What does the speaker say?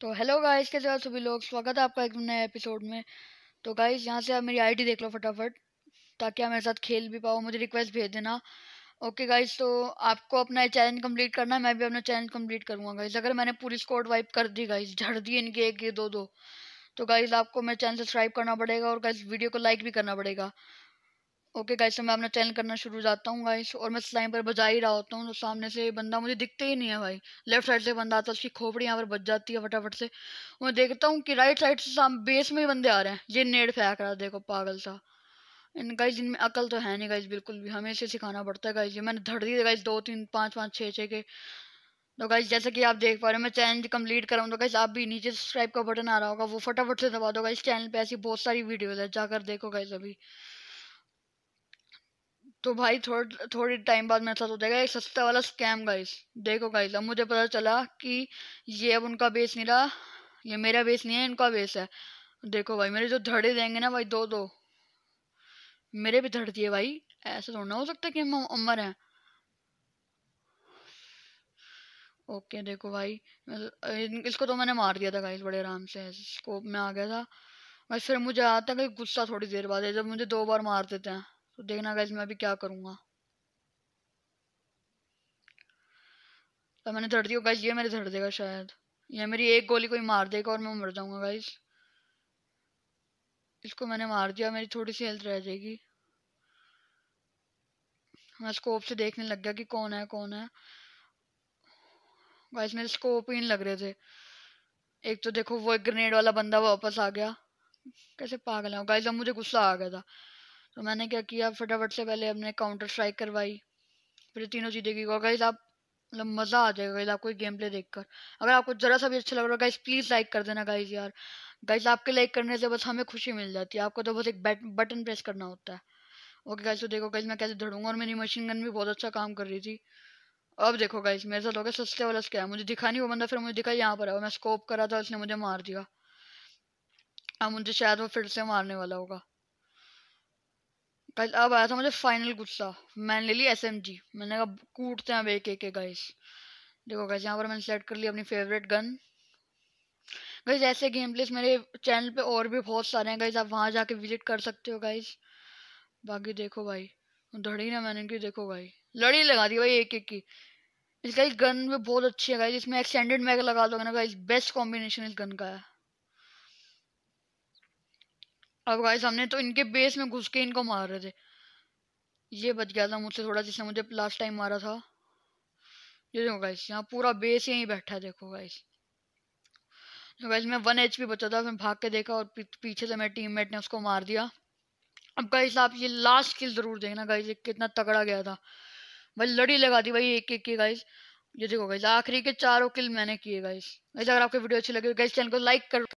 तो hello guys कैसे हो सभी लोग स्वागत है आपका एक नए एपिसोड में तो गाइस यहाँ से आप मेरी आईडी देख लो फटाफट ताकि आप मेरे साथ खेल भी पाओ मुझे रिक्वेस्ट भेज देना ओके गाइस तो आपको अपना चैलेंज कंप्लीट करना है मैं भी अपना चैलेंज कंप्लीट करूँगा गाइस अगर मैंने पूरी स्कोर्ट वाइप कर दी गाइस झड़ दी इनके एक ये दो दो तो गाइस आपको मेरे चैनल सब्सक्राइब करना पड़ेगा और गाइस वीडियो को लाइक भी करना पड़ेगा ओके गाइस तो मैं अपना चैनल करना शुरू जाता हूँ गाइस और मैं स्लाइम पर बजा ही रहा होता हूँ तो सामने से बंदा मुझे दिखते ही नहीं है भाई लेफ्ट साइड से बंदा आता है उसकी खोपड़ी यहाँ पर बच जाती है फटाफट से मैं देखता हूँ कि राइट साइड से बेस में ही बंदे आ रहे हैं ये नेड फेंक रहा देखो पागल सा इन गाइज इनमें अकल तो है नहीं गाइज बिल्कुल भी हमें इसे सिखाना पड़ता है गाइज ये मैंने धड़ दी गाइज दो तीन पाँच पाँच छः छः के तो गाइज जैसे कि आप देख पा रहे हो मैं चैनल कंप्लीट कर रहा हूँ तो गाइज आप भी नीचे सब्सक्राइब का बटन आ रहा होगा वो फटाफट से दबा दो गाइज चैनल पे ऐसी बहुत सारी वीडियोज़ है जाकर देखो गाइज अभी तो भाई थोड़ थोड़ी टाइम बाद मेरे साथ हो तो जाएगा एक सस्ता वाला स्कैम गाइस देखो गाइस अब मुझे पता चला कि ये अब उनका बेस नहीं रहा ये मेरा बेस नहीं है इनका बेस है देखो भाई मेरे जो धड़े देंगे ना भाई दो दो मेरे भी धड़ दिए भाई ऐसा थोड़ा हो सकता कि हम उम्र हैं ओके देखो भाई इसको तो मैंने मार दिया था गाइस बड़े आराम से स्कोप में आ गया था बस फिर मुझे आता है गुस्सा थोड़ी देर बाद है जब मुझे दो बार मार देते हैं तो देखना गाइस मैं अभी क्या करूँगा तो मैंने धर दिया गाइस ये मेरे धर देगा शायद ये मेरी एक गोली कोई मार देगा और मैं मर जाऊँगा गाइस इसको मैंने मार दिया मेरी थोड़ी सी हेल्थ रह जाएगी मैं स्कोप से देखने लग गया कि कौन है कौन है गाइस मेरे स्कोप ही नहीं लग रहे थे एक तो देखो वो एक ग्रेनेड वाला बंदा वापस आ गया कैसे पागल है गाइस अब मुझे गुस्सा आ गया था तो मैंने क्या किया फटाफट से पहले हमने काउंटर स्ट्राइक करवाई फिर तीनों चीज़ें की गाइज आप मतलब मज़ा आ जाएगा गाइज आपको गेम प्ले देखकर अगर आपको ज़रा सा भी अच्छा लग रहा है गाइज प्लीज़ लाइक कर देना गाइज यार गाइज आपके लाइक करने से बस हमें खुशी मिल जाती है आपको तो बस एक बटन प्रेस करना होता है ओके गाइज तो देखो गाइज मैं कैसे धड़ूंगा और मेरी मशीन गन भी बहुत अच्छा काम कर रही थी अब देखो गाइज मेरे साथ हो गया सस्ते वाला स्कैम मुझे दिखा नहीं वो बंदा फिर मुझे दिखा यहाँ पर है मैं स्कोप करा था उसने मुझे मार दिया अब मुझे शायद वो फिर से मारने वाला होगा कल अब आया था मुझे फाइनल गुस्सा मैंने ले ली एस एम जी मैंने कहा कूटते हैं अब एक एक गाइस देखो गाइस यहाँ पर मैंने सेलेक्ट कर लिया अपनी फेवरेट गन गाइज ऐसे गेम प्लेस मेरे चैनल पे और भी बहुत सारे हैं गाइज आप वहाँ जाके विजिट कर सकते हो गाइज बाकी देखो भाई धड़ी ना मैंने की देखो भाई लड़ी लगा दी भाई एक एक की इस गन भी बहुत अच्छी है गाइस इसमें एक्सटेंडेड मैग लगा दो ना गाइस बेस्ट कॉम्बिनेशन इस गन का है अब गाइस हमने तो इनके बेस में घुस के इनको मार रहे थे ये बच गया था मुझसे थोड़ा जिसने मुझे लास्ट टाइम मारा था ये देखो गाइस यहाँ पूरा बेस यहीं बैठा है देखो गाइस तो गाइस मैं वन एच पी बचा था फिर भाग के देखा और पीछे से मेरे टीममेट ने उसको मार दिया अब गाइस आप ये लास्ट किल जरूर देखना गाइस ये कितना तगड़ा गया था भाई लड़ी लगा दी भाई एक एक की गाइस ये देखो गाइस आखिरी के चारों किल मैंने किए गाइस गाइस अगर आपको वीडियो अच्छी लगी गाइस चैनल को लाइक करो